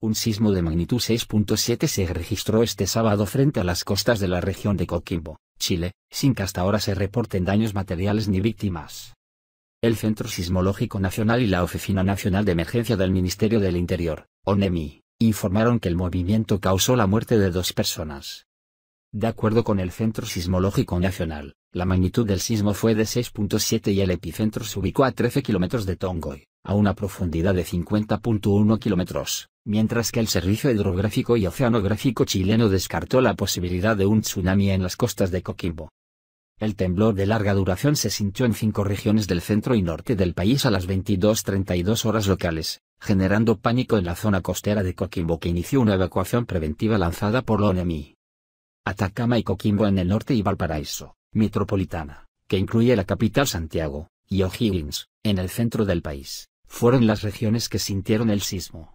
Un sismo de magnitud 6.7 se registró este sábado frente a las costas de la región de Coquimbo, Chile, sin que hasta ahora se reporten daños materiales ni víctimas. El Centro Sismológico Nacional y la Oficina Nacional de Emergencia del Ministerio del Interior, ONEMI, informaron que el movimiento causó la muerte de dos personas. De acuerdo con el Centro Sismológico Nacional, la magnitud del sismo fue de 6.7 y el epicentro se ubicó a 13 kilómetros de Tongoy, a una profundidad de 50.1 kilómetros, mientras que el Servicio Hidrográfico y Oceanográfico chileno descartó la posibilidad de un tsunami en las costas de Coquimbo. El temblor de larga duración se sintió en cinco regiones del centro y norte del país a las 22.32 horas locales, generando pánico en la zona costera de Coquimbo que inició una evacuación preventiva lanzada por la ONEMI. Atacama y Coquimbo en el norte y Valparaíso, metropolitana, que incluye la capital Santiago, y O'Higgins, en el centro del país, fueron las regiones que sintieron el sismo.